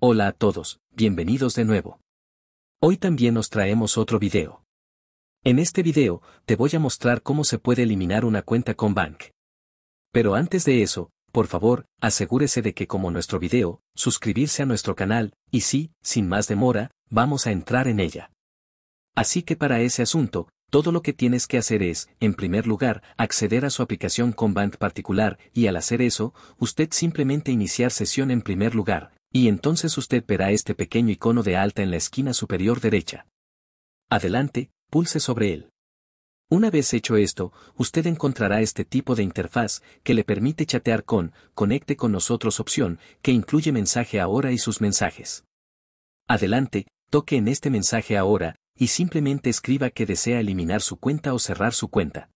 Hola a todos, bienvenidos de nuevo. Hoy también os traemos otro video. En este video, te voy a mostrar cómo se puede eliminar una cuenta con Bank. Pero antes de eso, por favor, asegúrese de que como nuestro video, suscribirse a nuestro canal, y sí, sin más demora, vamos a entrar en ella. Así que para ese asunto, todo lo que tienes que hacer es, en primer lugar, acceder a su aplicación con Bank particular, y al hacer eso, usted simplemente iniciar sesión en primer lugar, y entonces usted verá este pequeño icono de alta en la esquina superior derecha. Adelante, pulse sobre él. Una vez hecho esto, usted encontrará este tipo de interfaz que le permite chatear con Conecte con nosotros opción que incluye mensaje ahora y sus mensajes. Adelante, toque en este mensaje ahora y simplemente escriba que desea eliminar su cuenta o cerrar su cuenta.